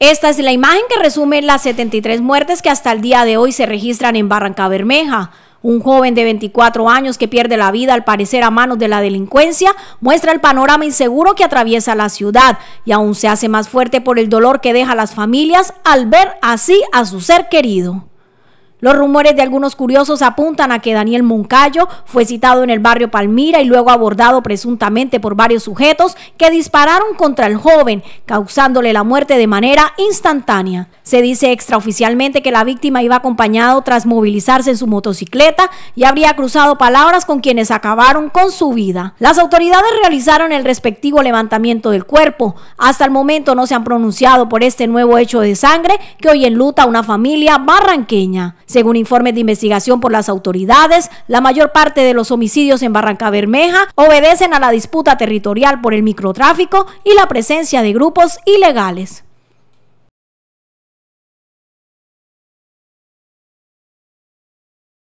Esta es la imagen que resume las 73 muertes que hasta el día de hoy se registran en Barranca Bermeja. Un joven de 24 años que pierde la vida al parecer a manos de la delincuencia muestra el panorama inseguro que atraviesa la ciudad y aún se hace más fuerte por el dolor que deja a las familias al ver así a su ser querido. Los rumores de algunos curiosos apuntan a que Daniel Moncayo fue citado en el barrio Palmira y luego abordado presuntamente por varios sujetos que dispararon contra el joven, causándole la muerte de manera instantánea. Se dice extraoficialmente que la víctima iba acompañado tras movilizarse en su motocicleta y habría cruzado palabras con quienes acabaron con su vida. Las autoridades realizaron el respectivo levantamiento del cuerpo. Hasta el momento no se han pronunciado por este nuevo hecho de sangre que hoy enluta a una familia barranqueña. Según informes de investigación por las autoridades, la mayor parte de los homicidios en Barranca Bermeja obedecen a la disputa territorial por el microtráfico y la presencia de grupos ilegales.